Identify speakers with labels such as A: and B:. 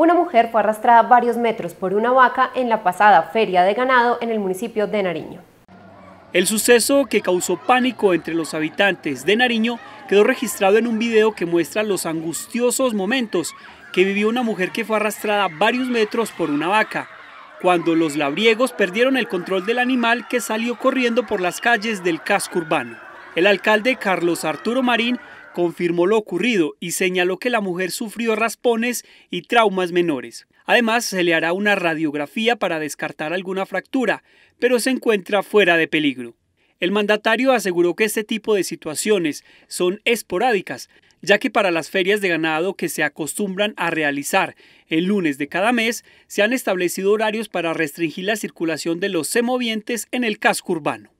A: Una mujer fue arrastrada varios metros por una vaca en la pasada feria de ganado en el municipio de Nariño.
B: El suceso que causó pánico entre los habitantes de Nariño quedó registrado en un video que muestra los angustiosos momentos que vivió una mujer que fue arrastrada varios metros por una vaca, cuando los labriegos perdieron el control del animal que salió corriendo por las calles del casco urbano. El alcalde Carlos Arturo Marín confirmó lo ocurrido y señaló que la mujer sufrió raspones y traumas menores. Además, se le hará una radiografía para descartar alguna fractura, pero se encuentra fuera de peligro. El mandatario aseguró que este tipo de situaciones son esporádicas, ya que para las ferias de ganado que se acostumbran a realizar el lunes de cada mes, se han establecido horarios para restringir la circulación de los semovientes en el casco urbano.